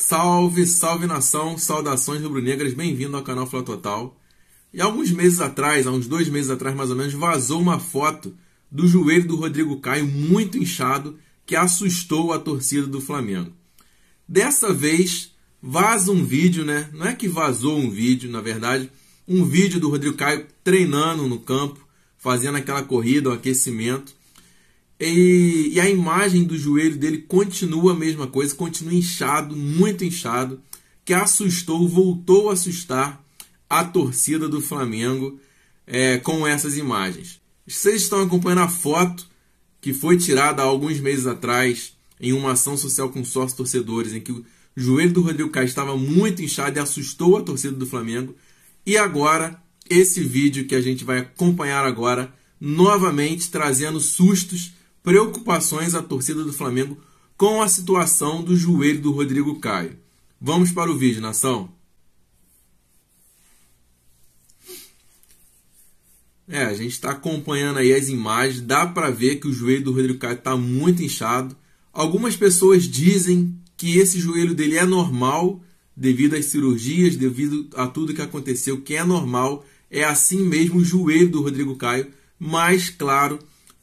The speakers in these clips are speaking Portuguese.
Salve, salve nação, saudações rubro-negras, bem-vindo ao canal Flá Total. E alguns meses atrás, há uns dois meses atrás mais ou menos, vazou uma foto do joelho do Rodrigo Caio muito inchado que assustou a torcida do Flamengo. Dessa vez, vaza um vídeo, né? Não é que vazou um vídeo, na verdade, um vídeo do Rodrigo Caio treinando no campo, fazendo aquela corrida, o um aquecimento. E, e, a imagem do joelho dele continua a mesma coisa, continua inchado, muito inchado, que assustou, voltou a assustar a torcida do Flamengo é, com essas imagens. Vocês estão acompanhando a foto que foi tirada há alguns meses atrás em uma ação social com sócios torcedores, em que o joelho do Rodrigo Caio estava muito inchado e assustou a torcida do Flamengo. E agora, esse vídeo que a gente vai acompanhar agora, novamente trazendo sustos preocupações à torcida do Flamengo com a situação do joelho do Rodrigo Caio. Vamos para o vídeo, nação. É, a gente está acompanhando aí as imagens, dá para ver que o joelho do Rodrigo Caio está muito inchado. Algumas pessoas dizem que esse joelho dele é normal devido às cirurgias, devido a tudo que aconteceu, que é normal, é assim mesmo o joelho do Rodrigo Caio, mas claro,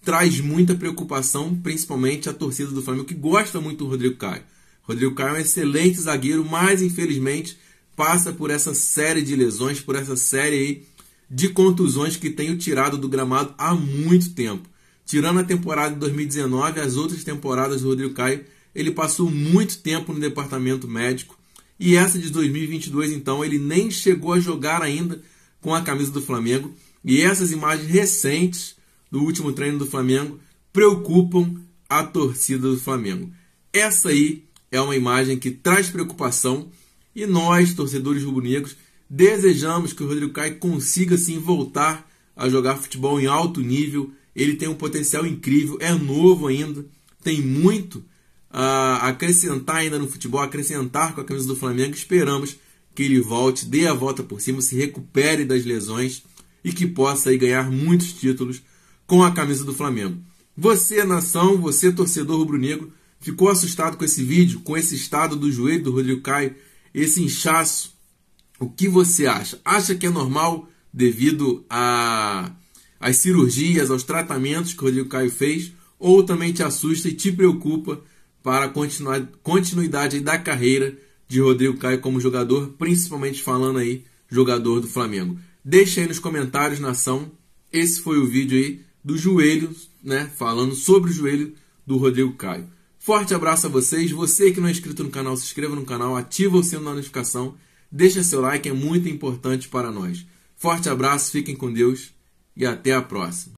traz muita preocupação, principalmente a torcida do Flamengo, que gosta muito do Rodrigo Caio. Rodrigo Caio é um excelente zagueiro, mas infelizmente passa por essa série de lesões, por essa série de contusões que tem o tirado do gramado há muito tempo. Tirando a temporada de 2019, as outras temporadas do Rodrigo Caio, ele passou muito tempo no departamento médico. E essa de 2022, então, ele nem chegou a jogar ainda com a camisa do Flamengo. E essas imagens recentes do último treino do Flamengo preocupam a torcida do Flamengo. Essa aí é uma imagem que traz preocupação e nós, torcedores rubro-negros, desejamos que o Rodrigo Caio consiga sim voltar a jogar futebol em alto nível. Ele tem um potencial incrível, é novo ainda, tem muito a acrescentar ainda no futebol, acrescentar com a camisa do Flamengo. Esperamos que ele volte, dê a volta por cima, se recupere das lesões e que possa aí, ganhar muitos títulos com a camisa do Flamengo. Você, nação, você, torcedor rubro-negro, ficou assustado com esse vídeo, com esse estado do joelho do Rodrigo Caio, esse inchaço? O que você acha? Acha que é normal devido a às cirurgias, aos tratamentos que o Rodrigo Caio fez, ou também te assusta e te preocupa para a continuidade da carreira de Rodrigo Caio como jogador, principalmente falando aí jogador do Flamengo. Deixa aí nos comentários, nação. Esse foi o vídeo aí do joelho, né? Falando sobre o joelho do Rodrigo Caio. Forte abraço a vocês. Você que não é inscrito no canal, se inscreva no canal, ativa o sino da notificação, deixa seu like, é muito importante para nós. Forte abraço, fiquem com Deus e até a próxima.